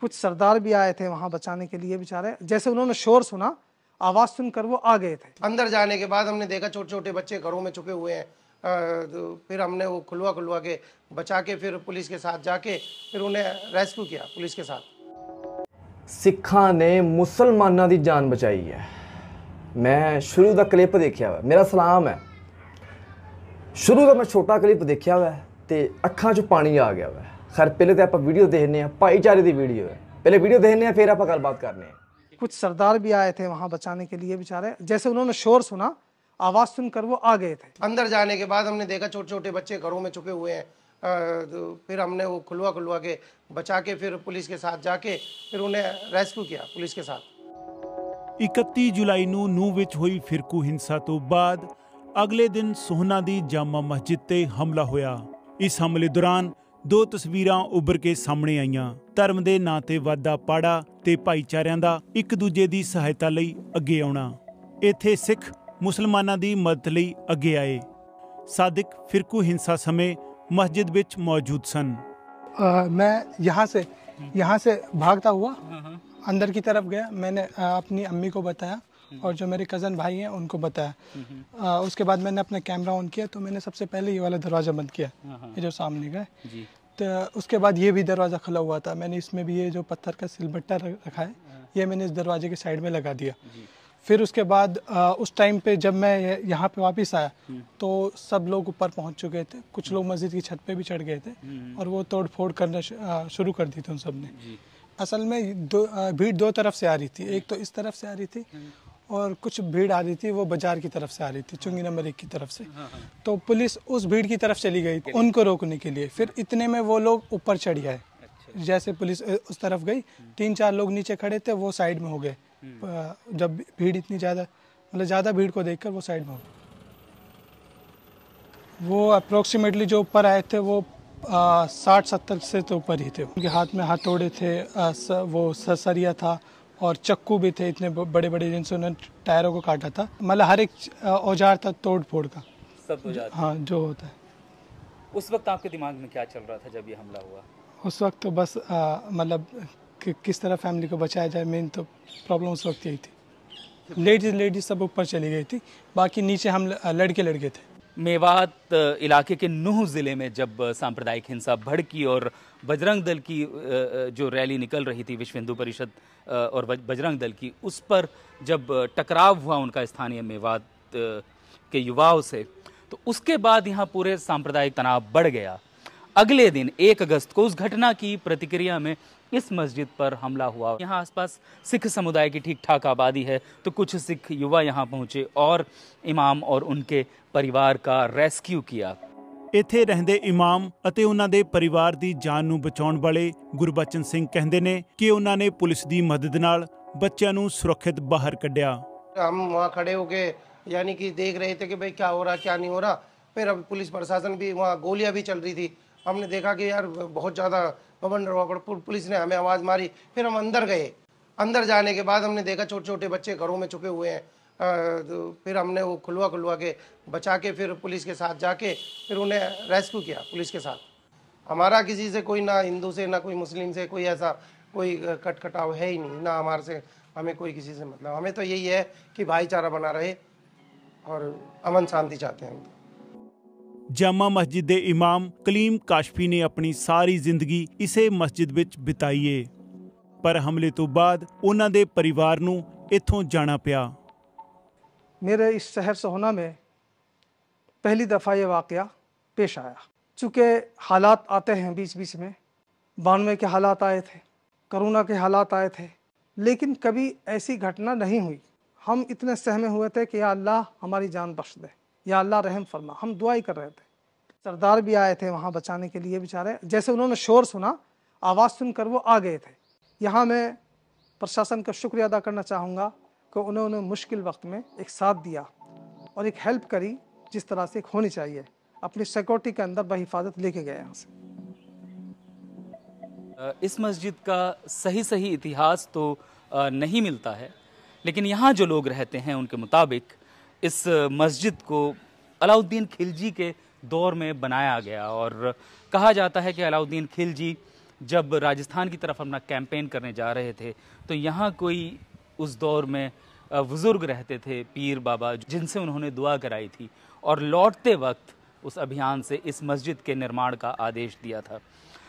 कुछ सरदार भी आए थे वहाँ बचाने के लिए बेचारे जैसे उन्होंने शोर सुना आवाज़ सुनकर वो आ गए थे अंदर जाने के बाद हमने देखा छोटे छोटे बच्चे घरों में छुपे हुए हैं तो फिर हमने वो खुलवा खुलवा के बचा के फिर पुलिस के साथ जाके फिर उन्हें रेस्क्यू किया पुलिस के साथ सिखा ने मुसलमाना की जान बचाई है मैं शुरू का क्लिप देखा हुआ मेरा सलाम है शुरू का मैं छोटा क्लिप देखा हुआ तो अखा चु पानी आ गया ਹੋਇਆ खैर पहले तो आप वीडियो देखने भाईचारे की वीडियो है पहले वीडियो देखने फिर आप गलबात करने कुछ सरदार भी आए थे वहाँ बचाने के लिए बेचारे जैसे उन्होंने शोर सुना आवाज़ सुनकर वो आ गए थे अंदर जाने के बाद हमने देखा छोटे छोटे बच्चे घरों में छुपे हुए हैं तो फिर हमने वो खुलवा खुलवा के बचा के फिर पुलिस के साथ जाके फिर उन्हें रेस्क्यू किया पुलिस के साथ 31 जुलाई ਨੂੰ ਨੂੰ ਵਿੱਚ हुई फिरकू हिंसा तो बाद अगले दिन सोहना ਦੀ जामा मस्जिद ਤੇ हमला ਹੋਇਆ इस हमले दौरान ਦੋ ਤਸਵੀਰਾਂ ਉੱਭਰ ਕੇ ਸਾਹਮਣੇ ਆਈਆਂ ਧਰਮ ਦੇ ਨਾਂ ਤੇ ਵਾਦਾ ਪਾੜਾ ਤੇ ਭਾਈਚਾਰਿਆਂ ਦਾ ਇੱਕ ਦੂਜੇ ਦੀ ਸਹਾਇਤਾ ਲਈ ਅੱਗੇ ਆਉਣਾ ਇੱਥੇ ਸਿੱਖ ਮੁਸਲਮਾਨਾਂ ਦੀ ਮਦਦ ਲਈ ਅੱਗੇ ਆਏ ਸਾਦਿਕ ਫਿਰਕੂ ਹਿੰਸਾ ਸਮੇਂ ਮਸਜਿਦ ਵਿੱਚ ਮੌਜੂਦ ਸਨ ਮੈਂ ਯਹਾਂ ਸੇ ਯਹਾਂ ਸੇ ਭਾਗਤਾ ਹੁਆ ਅੰਦਰ ਕੀ ਤਰਫ ਗਿਆ ਮੈਨੇ ਆਪਣੀ ਅੰਮੀ ਕੋ ਬਤਾਇਆ और जो मेरे कज़न भाई हैं उनको बताया आ, उसके बाद मैंने अपना कैमरा ऑन किया तो मैंने सबसे पहले ये वाला दरवाज़ा बंद किया हाँ, हाँ। ये जो सामने का है तो उसके बाद ये भी दरवाज़ा खुला हुआ था मैंने इसमें भी ये जो पत्थर का सिलबट्टा रखा है हाँ। ये मैंने इस दरवाजे के साइड में लगा दिया फिर उसके बाद आ, उस टाइम पे जब मैं यहाँ पे वापस आया हम्म। तो सब लोग ऊपर पहुँच चुके थे कुछ हम्म। लोग मस्जिद की छत पे भी चढ़ गए थे हम्म, और वो तोड़ फोड़ करना शुरू कर दी थी उन सब ने असल में दो भीड़ दो तरफ से आ रही थी एक तो इस तरफ से आ रही थी और कुछ भीड़ आ रही थी वो बाजार की तरफ से आ रही थी चुंगी नंबर एक की तरफ से हाँ, हाँ। तो पुलिस उस भीड़ की तरफ चली गई उनको रोकने के लिए फिर इतने में वो लोग ऊपर चढ़ गए अच्छा। जैसे पुलिस उस तरफ गई हम्म। तीन चार लोग नीचे खड़े थे वो साइड में हो गए हम्म। जब भीड़ इतनी ज़्यादा मतलब ज़्यादा भीड़ को देखकर वो साइड में हो गए वो अप्रोक्सीमेटली जो ऊपर आए थे वो साठ सत्तर से तो ऊपर ही थे उनके हाथ में हाथोड़े थे आ, स, वो सरसरिया था और चक्कू भी थे इतने बड़े बड़े जिनसे उन्होंने टायरों को काटा था मतलब हर एक औजार था तोड़ फोड़ का सब तो हाँ जो होता है उस वक्त आपके दिमाग में क्या चल रहा था जब ये हमला हुआ उस वक्त तो बस मतलब कि किस तरह फैमिली को बचाया जाए मेन तो प्रॉब्लम उस वक्त यही थी लेडीज लेडीज सब ऊपर चली गई थी बाकी नीचे हम लड़के लड़के थे मेवात इलाके के नूह ज़िले में जब सांप्रदायिक हिंसा भड़की और बजरंग दल की जो रैली निकल रही थी विश्व हिंदू परिषद और बजरंग दल की उस पर जब टकराव हुआ उनका स्थानीय मेवात के युवाओं से तो उसके बाद यहाँ पूरे सांप्रदायिक तनाव बढ़ गया अगले दिन एक अगस्त को उस घटना की प्रतिक्रिया में इस मस्जिद पर हमला हुआ यहाँ आसपास सिख समुदाय की ठीक ठाक आबादी है तो कुछ सिख युवा यहाँ पहुंचे और इमाम और उनके परिवार का रेस्क्यू किया ਇੱਥੇ ਰਹਿੰਦੇ ਇਮਾਮ ਅਤੇ ਉਹਨਾਂ ਦੇ ਪਰਿਵਾਰ ਦੀ ਜਾਨ ਨੂੰ ਬਚਾਉਣ ਵਾਲੇ ਗੁਰਬਚਨ ਸਿੰਘ ਕਹਿੰਦੇ ਨੇ ਕਿ ਉਹਨਾਂ ਨੇ ਪੁਲਿਸ ਦੀ ਮਦਦ ਨਾਲ हम वहाँ खड़े हो गए यानी कि देख रहे थे कि भाई क्या हो रहा क्या नहीं हो रहा फिर अब पुलिस प्रशासन भी वहाँ गोलियां भी चल रही थी हमने देखा कि यार बहुत ज़्यादा पवन रोकड़ पुलिस ने हमें आवाज़ मारी फिर हम अंदर गए अंदर जाने के बाद हमने देखा छोटे छोटे बच्चे घरों में छुपे हुए हैं तो फिर हमने वो खुलवा खुलवा के बचा के फिर पुलिस के साथ जाके फिर उन्हें रेस्क्यू किया पुलिस के साथ हमारा किसी से कोई ना हिंदू से ना कोई मुस्लिम से कोई ऐसा कोई कटकटाव है ही नहीं ना हमारे से हमें कोई किसी से मतलब हमें तो यही है कि भाईचारा बना रहे और अमन शांति चाहते हैं हम तो। ਜਾਮਾ ਮਸਜਿਦ ਦੇ ਇਮਾਮ ਕਲੀਮ ਕਾਸ਼ਫੀ ਨੇ ਆਪਣੀ ਸਾਰੀ ਜ਼ਿੰਦਗੀ ਇਸੇ ਮਸਜਿਦ ਵਿੱਚ ਬਿਤਾਈਏ ਪਰ ਹਮਲੇ ਤੋਂ ਬਾਅਦ ਉਹਨਾਂ ਦੇ ਪਰਿਵਾਰ ਨੂੰ ਇੱਥੋਂ ਜਾਣਾ ਪਿਆ ਮੇਰੇ ਇਸ ਸ਼ਹਿਰ ਸੋਹਣਾ ਮੇ ਪਹਿਲੀ ਦਫਾ ਇਹ ਵਾਕਿਆ ਪੇਸ਼ ਆਇਆ ਕਿਉਂਕਿ ਹਾਲਾਤ ਆਤੇ ਹਨ ਬੀਚ ਬੀਚ ਮੇਂ 92 ਕੇ ਹਾਲਾਤ ਆਏ ਥੇ ਕਰੋਨਾ ਕੇ ਹਾਲਾਤ ਆਏ ਥੇ ਲੇਕਿਨ ਕبھی ਐਸੀ ਘਟਨਾ ਨਹੀਂ ਹੋਈ ਹਮ ਇਤਨੇ ਸਹਿਮੇ ਹੋਏ ਥੇ ਕਿ ਯਾ ਅੱਲਾਹ ਹਮਾਰੀ ਜਾਨ ਬਖਸ਼ ਦੇ या अल्लाह रहम फरमा हम दुआई कर रहे थे सरदार भी आए थे वहाँ बचाने के लिए बेचारे जैसे उन्होंने शोर सुना आवाज़ सुनकर वो आ गए थे यहाँ मैं प्रशासन का शुक्रिया अदा करना चाहूँगा कि उन्होंने मुश्किल वक्त में एक साथ दिया और एक हेल्प करी जिस तरह से एक होनी चाहिए अपनी सिक्योरिटी के अंदर बहिफाजत लेके गए यहाँ से इस मस्जिद का सही सही इतिहास तो नहीं मिलता है लेकिन यहाँ जो लोग रहते हैं उनके मुताबिक इस मस्जिद को अलाउद्दीन खिलजी के दौर में बनाया गया और कहा जाता है कि अलाउद्दीन खिलजी जब राजस्थान की तरफ अपना कैंपेन करने जा रहे थे तो यहाँ कोई उस दौर में बुज़ुर्ग रहते थे पीर बाबा जिनसे उन्होंने दुआ कराई थी और लौटते वक्त उस अभियान से इस मस्जिद के निर्माण का आदेश दिया था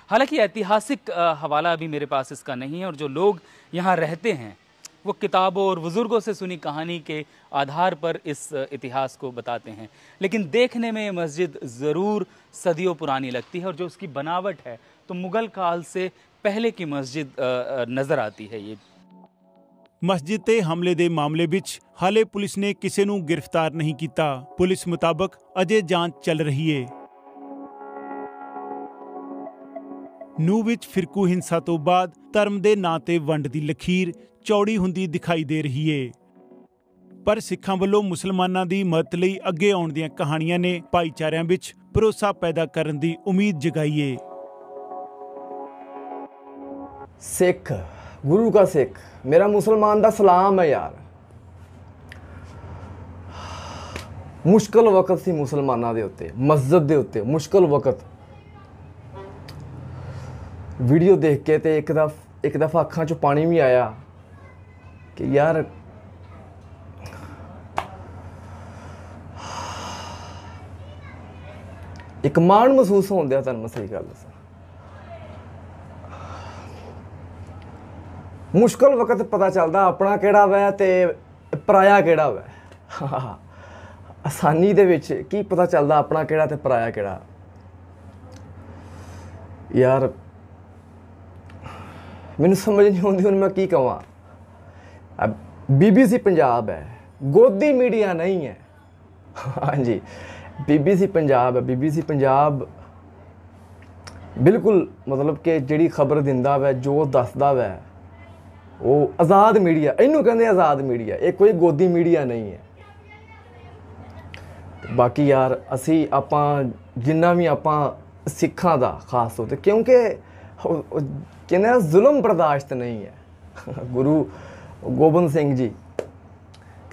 हालांकि ऐतिहासिक हवाला अभी मेरे पास इसका नहीं है और जो लोग यहाँ रहते हैं वो किताबों और बुज़ुर्गों से सुनी कहानी के आधार पर इस इतिहास को बताते हैं लेकिन देखने में मस्जिद ज़रूर सदियों पुरानी लगती है और जो उसकी बनावट है तो मुग़ल काल से पहले की मस्जिद नज़र आती है ये मस्जिद के हमले के मामले ਵਿੱਚ हाले पुलिस ने किसी ਨੂੰ नहीं किया पुलिस ਪੁਲਿਸ अजय जांच चल रही है ਨੂੰ ਵਿੱਚ ਫਿਰਕੂ ਹਿੰਸਾ ਤੋਂ ਬਾਅਦ ਧਰਮ ਦੇ ਨਾਂ ਤੇ ਵੰਡ ਦੀ ਲਖੀਰ ਚੌੜੀ ਹੁੰਦੀ ਦਿਖਾਈ ਦੇ ਰਹੀ ਏ ਪਰ ਸਿੱਖਾਂ ਵੱਲੋਂ ਮੁਸਲਮਾਨਾਂ ਦੀ ਮਦਦ ਲਈ ਅੱਗੇ ਆਉਣ ਦੀਆਂ ਕਹਾਣੀਆਂ ਨੇ ਭਾਈਚਾਰਿਆਂ ਵਿੱਚ ਭਰੋਸਾ ਪੈਦਾ ਕਰਨ ਦੀ ਉਮੀਦ ਜਗਾਈ ਏ ਸਿੱਖ ਗੁਰੂ ਦਾ ਸਿੱਖ ਮੇਰਾ ਮੁਸਲਮਾਨ ਦਾ ਸਲਾਮ ਹੈ ਯਾਰ ਮੁਸ਼ਕਲ ਵਕਤ ਸੀ ਮੁਸਲਮਾਨਾਂ ਦੇ ਉੱਤੇ ਮਸਜਿਦ ਦੇ ਉੱਤੇ ਮੁਸ਼ਕਲ ਵਕਤ ਵੀਡੀਓ ਦੇਖ ਕੇ ਤੇ ਇੱਕ ਦਾ ਇੱਕ ਦਫਾ ਅੱਖਾਂ 'ਚੋਂ ਪਾਣੀ ਵੀ ਆਇਆ ਕਿ ਯਾਰ ਇੱਕ ਮਾਣ ਮਹਿਸੂਸ ਹੁੰਦਾ ਤੁਹਾਨੂੰ ਸਹੀ ਗੱਲ ਦੱਸਾਂ ਮੁਸ਼ਕਲ ਵਕਤ ਪਤਾ ਚੱਲਦਾ ਆਪਣਾ ਕਿਹੜਾ ਵੈ ਤੇ ਪਰਾਇਆ ਕਿਹੜਾ ਵੈ ਆਸਾਨੀ ਦੇ ਵਿੱਚ ਕੀ ਪਤਾ ਚੱਲਦਾ ਆਪਣਾ ਕਿਹੜਾ ਤੇ ਪਰਾਇਆ ਕਿਹੜਾ ਯਾਰ ਮੈਨੂੰ ਸਮਝ ਨਹੀਂ ਆਉਂਦੀ ਹੁਣ ਮੈਂ ਕੀ ਕਹਾਂ ਬੀਬੀਸੀ ਪੰਜਾਬ ਹੈ ਗੋਦੀ ਮੀਡੀਆ ਨਹੀਂ ਹੈ ਹਾਂਜੀ ਬੀਬੀਸੀ ਪੰਜਾਬ ਹੈ ਬੀਬੀਸੀ ਪੰਜਾਬ ਬਿਲਕੁਲ ਮਤਲਬ ਕਿ ਜਿਹੜੀ ਖਬਰ ਦਿੰਦਾ ਵੈ ਜੋ ਦੱਸਦਾ ਵੈ ਉਹ ਆਜ਼ਾਦ ਮੀਡੀਆ ਇਹਨੂੰ ਕਹਿੰਦੇ ਆਜ਼ਾਦ ਮੀਡੀਆ ਇਹ ਕੋਈ ਗੋਦੀ ਮੀਡੀਆ ਨਹੀਂ ਹੈ ਬਾਕੀ ਯਾਰ ਅਸੀਂ ਆਪਾਂ ਜਿੰਨਾ ਵੀ ਆਪਾਂ ਸਿੱਖਾਂ ਦਾ ਖਾਸ ਤੌਰ ਤੇ ਕਿਉਂਕਿ ਕਿਨੇ ਜ਼ੁਲਮ ਬਰਦਾਸ਼ਤ ਨਹੀਂ ਹੈ ਗੁਰੂ ਗੋਬਿੰਦ ਸਿੰਘ ਜੀ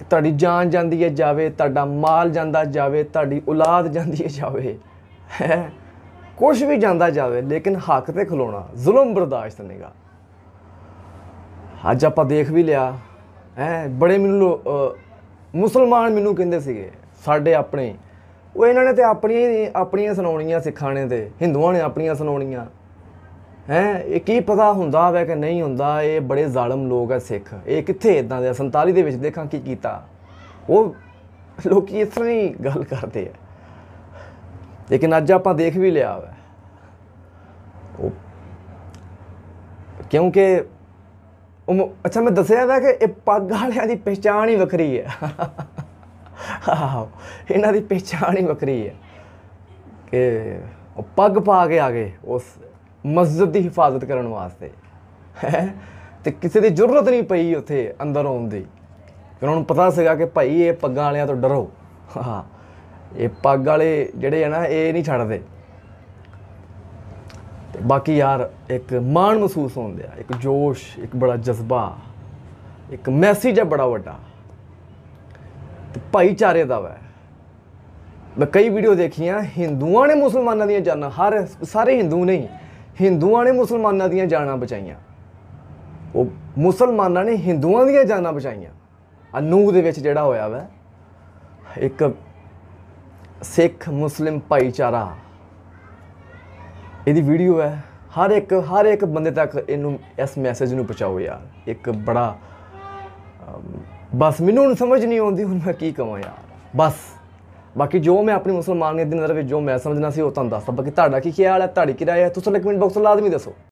ਤੁਹਾਡੀ ਜਾਨ ਜਾਂਦੀ ਹੈ ਜਾਵੇ ਤੁਹਾਡਾ ਮਾਲ ਜਾਂਦਾ ਜਾਵੇ ਤੁਹਾਡੀ ਔਲਾਦ ਜਾਂਦੀ ਹੈ ਜਾਵੇ ਹੈ ਕੁਝ ਵੀ ਜਾਂਦਾ ਜਾਵੇ ਲੇਕਿਨ ਹੱਕ ਤੇ ਖਲੋਣਾ ਜ਼ੁਲਮ ਬਰਦਾਸ਼ਤ ਨਹੀਂਗਾ ਅੱਜ ਆਪਾਂ ਦੇਖ ਵੀ ਲਿਆ ਹੈ ਬੜੇ ਮੈਨੂੰ ਮੁਸਲਮਾਨ ਮੈਨੂੰ ਕਹਿੰਦੇ ਸੀਗੇ ਸਾਡੇ ਆਪਣੇ ਉਹ ਇਹਨਾਂ ਨੇ ਤੇ ਆਪਣੀਆਂ ਆਪਣੀਆਂ ਸੁਣਾਉਣੀਆਂ ਸਿਖਾਣੇ ਤੇ ਹਿੰਦੂਆਂ ਨੇ ਆਪਣੀਆਂ ਸੁਣਾਉਣੀਆਂ ਹੈ ਇਹ ਕੀ ਪਤਾ ਹੁੰਦਾ ਵੈ ਕਿ ਨਹੀਂ ਹੁੰਦਾ ਇਹ ਬੜੇ ਜ਼ਾਲਮ ਲੋਕ ਆ ਸਿੱਖ ਇਹ ਕਿੱਥੇ ਇਦਾਂ ਦੇ 47 ਦੇ ਵਿੱਚ ਦੇਖਾਂ ਕੀ ਕੀਤਾ ਉਹ ਲੋਕੀ ਇਸ ਤਰ੍ਹਾਂ ਹੀ ਗੱਲ ਕਰਦੇ ਆ ਲੇਕਿਨ ਅੱਜ ਆਪਾਂ ਦੇਖ ਵੀ ਲਿਆ ਵਾ ਉਹ ਕਿਉਂਕਿ ਉਹ ਅੱਛਾ ਮੈਂ ਦੱਸਿਆ ਵਾ ਕਿ ਇਹ ਪੱਗ ਵਾਲਿਆਂ ਦੀ ਪਛਾਣ ਹੀ ਵੱਖਰੀ ਹੈ ਇਹਨਾਂ ਦੀ ਪਛਾਣ ਹੀ ਵੱਖਰੀ ਹੈ ਕਿ ਉਹ ਪੱਗ ਪਾ ਕੇ ਆ ਗਏ ਉਸ ਮਸਜਿਦ ਦੀ ਹਿਫਾਜ਼ਤ ਕਰਨ ਵਾਸਤੇ ਹੈ ਤੇ ਕਿਸੇ ਦੀ ਜ਼ਰੂਰਤ ਨਹੀਂ ਪਈ ਉੱਥੇ ਅੰਦਰ ਆਉਣ ਦੀ ਉਹਨਾਂ ਨੂੰ ਪਤਾ ਸੀਗਾ ਕਿ ਭਾਈ ਇਹ ਪੱਗਾਂ ਵਾਲਿਆਂ ਤੋਂ ਡਰੋ ਹਾਂ ਇਹ ਪੱਗ ਵਾਲੇ ਜਿਹੜੇ ਆ ਨਾ ਇਹ ਨਹੀਂ ਛੱਡਦੇ ਤੇ ਬਾਕੀ ਯਾਰ ਇੱਕ ਮਾਣ ਮਹਿਸੂਸ ਹੁੰਦਾ ਇੱਕ ਜੋਸ਼ ਇੱਕ ਬੜਾ ਜਜ਼ਬਾ ਇੱਕ ਮੈਸੇਜ ਹੈ ਬੜਾ ਵੱਡਾ ਤੇ ਭਾਈਚਾਰੇ ਦਾ ਵੈ ਮੈਂ ਕਈ ਵੀਡੀਓ ਦੇਖੀਆਂ ਹਿੰਦੂਆਂ ਨੇ ਮੁਸਲਮਾਨਾਂ ਦੀਆਂ ਜਾਨਾਂ ਹਰ ਸਾਰੇ ਹਿੰਦੂ ਨਹੀਂ ਹਿੰਦੂਆਂ ਨੇ ਮੁਸਲਮਾਨਾਂ ਦੀਆਂ ਜਾਨਾਂ ਬਚਾਈਆਂ ਉਹ ਮੁਸਲਮਾਨਾਂ ਨੇ ਹਿੰਦੂਆਂ ਦੀਆਂ ਜਾਨਾਂ ਬਚਾਈਆਂ ਅਨੂ ਦੇ ਵਿੱਚ ਜਿਹੜਾ ਹੋਇਆ ਵਾ ਇੱਕ ਸਿੱਖ ਮੁਸਲਿਮ ਭਾਈਚਾਰਾ ਇਹਦੀ ਵੀਡੀਓ ਹੈ ਹਰ ਇੱਕ ਹਰ ਇੱਕ ਬੰਦੇ ਤੱਕ ਇਹਨੂੰ ਇਸ ਮੈਸੇਜ ਨੂੰ ਪਹੁੰਚਾਓ ਯਾਰ ਇੱਕ ਬੜਾ ਬਸ ਮੈਨੂੰ ਹੁਣ ਸਮਝ ਨਹੀਂ ਆਉਂਦੀ ਹੁਣ ਮੈਂ ਕੀ ਕਹਾਂ ਯਾਰ ਬਸ ਬਾਕੀ ਜੋ ਮੈਂ ਆਪਣੀ ਮੁਸਲਮਾਨੀ ਦੀ ਨਜ਼ਰ ਵਿੱਚ ਜੋ ਮੈਂ ਸਮਝਣਾ ਸੀ ਉਹ ਤੁਹਾਨੂੰ ਦੱਸਦਾ ਬਾਕੀ ਤੁਹਾਡਾ ਕੀ ਖਿਆਲ ਹੈ ਤੁਹਾਡੀ ਕੀ ਰਾਏ ਹੈ ਤੁਸੀਂ ਕਮੈਂਟ ਬਾਕਸ ਲਾਜ਼ਮੀ ਦੱਸੋ